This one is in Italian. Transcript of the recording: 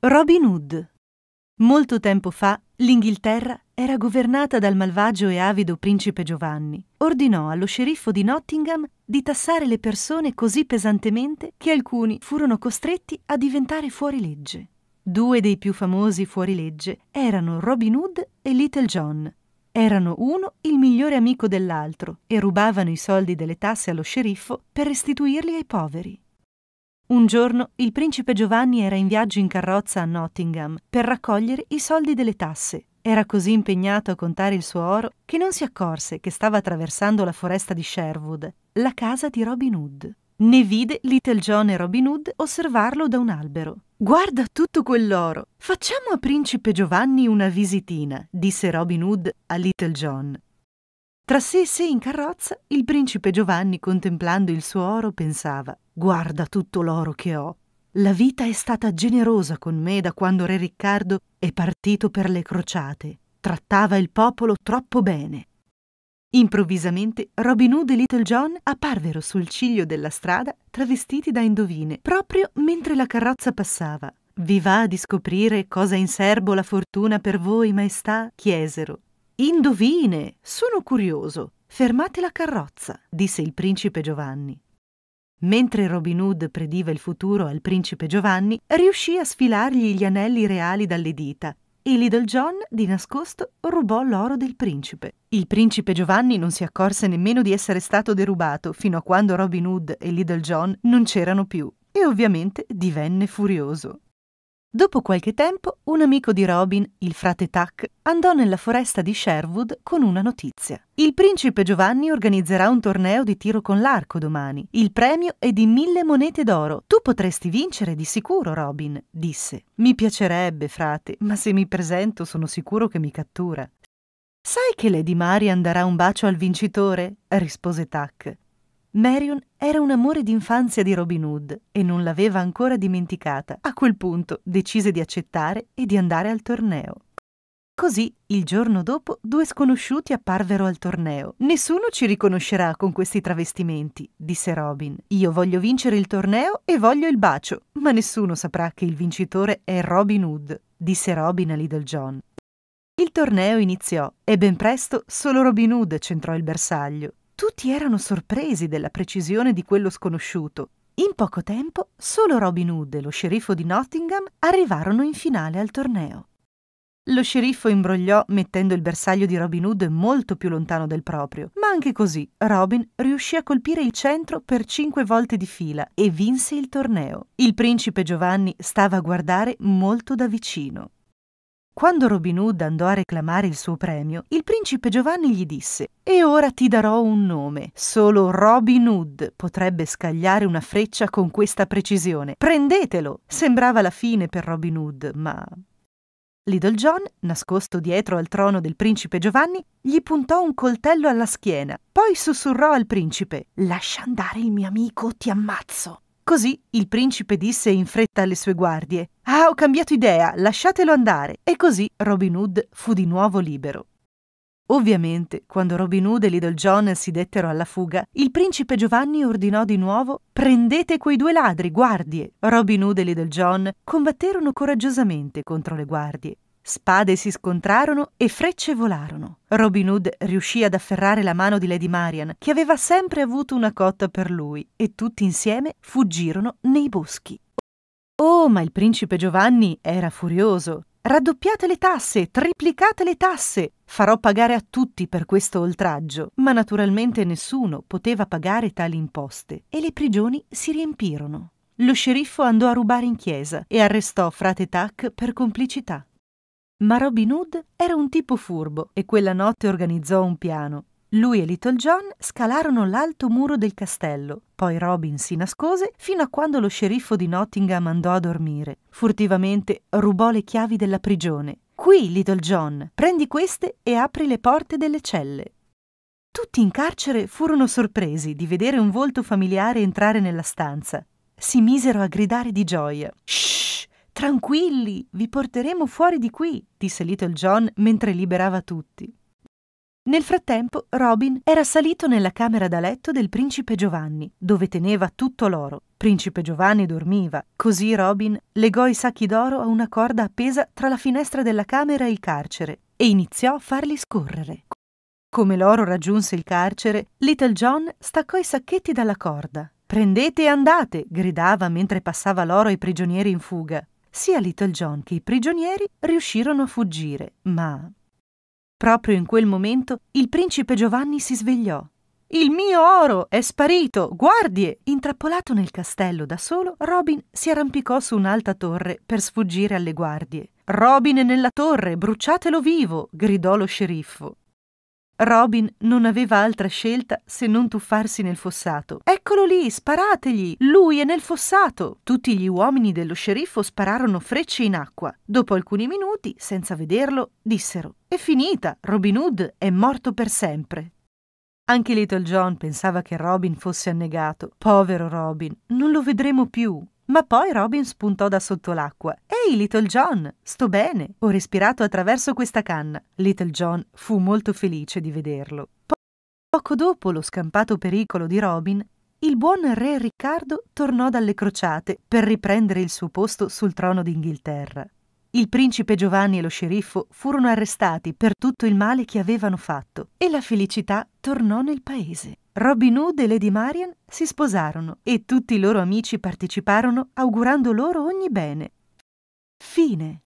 Robin Hood. Molto tempo fa l'Inghilterra era governata dal malvagio e avido principe Giovanni. Ordinò allo sceriffo di Nottingham di tassare le persone così pesantemente che alcuni furono costretti a diventare fuorilegge. Due dei più famosi fuorilegge erano Robin Hood e Little John. Erano uno il migliore amico dell'altro e rubavano i soldi delle tasse allo sceriffo per restituirli ai poveri. Un giorno il principe Giovanni era in viaggio in carrozza a Nottingham per raccogliere i soldi delle tasse. Era così impegnato a contare il suo oro che non si accorse che stava attraversando la foresta di Sherwood, la casa di Robin Hood. Ne vide Little John e Robin Hood osservarlo da un albero. Guarda tutto quell'oro! Facciamo a principe Giovanni una visitina, disse Robin Hood a Little John. Tra sé e sé in carrozza, il principe Giovanni, contemplando il suo oro, pensava Guarda tutto l'oro che ho. La vita è stata generosa con me da quando Re Riccardo è partito per le crociate. Trattava il popolo troppo bene. Improvvisamente Robin Hood e Little John apparvero sul ciglio della strada travestiti da indovine, proprio mentre la carrozza passava. Vi va di scoprire cosa in serbo la fortuna per voi, maestà? chiesero. Indovine! Sono curioso. Fermate la carrozza, disse il principe Giovanni. Mentre Robin Hood prediva il futuro al principe Giovanni, riuscì a sfilargli gli anelli reali dalle dita e Little John, di nascosto, rubò l'oro del principe. Il principe Giovanni non si accorse nemmeno di essere stato derubato fino a quando Robin Hood e Little John non c'erano più e ovviamente divenne furioso. Dopo qualche tempo, un amico di Robin, il frate Tuck, andò nella foresta di Sherwood con una notizia. Il principe Giovanni organizzerà un torneo di tiro con l'arco domani. Il premio è di mille monete d'oro. Tu potresti vincere di sicuro, Robin, disse. Mi piacerebbe, frate, ma se mi presento sono sicuro che mi cattura. Sai che Lady Marian darà un bacio al vincitore? rispose Tuck. Marion era un amore d'infanzia di Robin Hood e non l'aveva ancora dimenticata. A quel punto decise di accettare e di andare al torneo. Così, il giorno dopo, due sconosciuti apparvero al torneo. Nessuno ci riconoscerà con questi travestimenti, disse Robin. Io voglio vincere il torneo e voglio il bacio, ma nessuno saprà che il vincitore è Robin Hood, disse Robin a Little John. Il torneo iniziò e ben presto solo Robin Hood centrò il bersaglio. Tutti erano sorpresi della precisione di quello sconosciuto. In poco tempo solo Robin Hood e lo sceriffo di Nottingham arrivarono in finale al torneo. Lo sceriffo imbrogliò mettendo il bersaglio di Robin Hood molto più lontano del proprio, ma anche così Robin riuscì a colpire il centro per cinque volte di fila e vinse il torneo. Il principe Giovanni stava a guardare molto da vicino. Quando Robin Hood andò a reclamare il suo premio, il principe Giovanni gli disse E ora ti darò un nome. Solo Robin Hood potrebbe scagliare una freccia con questa precisione. Prendetelo! Sembrava la fine per Robin Hood, ma... Little John, nascosto dietro al trono del principe Giovanni, gli puntò un coltello alla schiena, poi sussurrò al principe Lascia andare il mio amico, o ti ammazzo. Così il principe disse in fretta alle sue guardie Ah, ho cambiato idea, lasciatelo andare. E così Robin Hood fu di nuovo libero. Ovviamente, quando Robin Hood e Little John si dettero alla fuga, il principe Giovanni ordinò di nuovo Prendete quei due ladri, guardie. Robin Hood e Little John combatterono coraggiosamente contro le guardie. Spade si scontrarono e frecce volarono. Robin Hood riuscì ad afferrare la mano di Lady Marian, che aveva sempre avuto una cotta per lui, e tutti insieme fuggirono nei boschi. Oh, ma il principe Giovanni era furioso. Raddoppiate le tasse, triplicate le tasse. Farò pagare a tutti per questo oltraggio. Ma naturalmente nessuno poteva pagare tali imposte, e le prigioni si riempirono. Lo sceriffo andò a rubare in chiesa e arrestò frate Tac per complicità. Ma Robin Hood era un tipo furbo e quella notte organizzò un piano. Lui e Little John scalarono l'alto muro del castello, poi Robin si nascose fino a quando lo sceriffo di Nottingham andò a dormire. Furtivamente rubò le chiavi della prigione. Qui, Little John, prendi queste e apri le porte delle celle. Tutti in carcere furono sorpresi di vedere un volto familiare entrare nella stanza. Si misero a gridare di gioia. Shh! Tranquilli, vi porteremo fuori di qui, disse Little John mentre liberava tutti. Nel frattempo, Robin era salito nella camera da letto del principe Giovanni, dove teneva tutto l'oro. Principe Giovanni dormiva, così Robin legò i sacchi d'oro a una corda appesa tra la finestra della camera e il carcere e iniziò a farli scorrere. Come l'oro raggiunse il carcere, Little John staccò i sacchetti dalla corda. Prendete e andate! gridava mentre passava l'oro ai prigionieri in fuga. Sia Little John che i prigionieri riuscirono a fuggire, ma... Proprio in quel momento il principe Giovanni si svegliò. Il mio oro è sparito! Guardie! Intrappolato nel castello da solo, Robin si arrampicò su un'alta torre per sfuggire alle guardie. Robin è nella torre, bruciatelo vivo! gridò lo sceriffo. Robin non aveva altra scelta se non tuffarsi nel fossato. Eccolo lì, sparategli! Lui è nel fossato! Tutti gli uomini dello sceriffo spararono frecce in acqua. Dopo alcuni minuti, senza vederlo, dissero: È finita! Robin Hood è morto per sempre. Anche Little John pensava che Robin fosse annegato. Povero Robin, non lo vedremo più. Ma poi Robin spuntò da sotto l'acqua. Ehi, Little John, sto bene, ho respirato attraverso questa canna. Little John fu molto felice di vederlo. Poco dopo lo scampato pericolo di Robin, il buon re Riccardo tornò dalle crociate per riprendere il suo posto sul trono d'Inghilterra. Il principe Giovanni e lo sceriffo furono arrestati per tutto il male che avevano fatto e la felicità tornò nel paese. Robin Hood e Lady Marian si sposarono e tutti i loro amici parteciparono augurando loro ogni bene. Fine.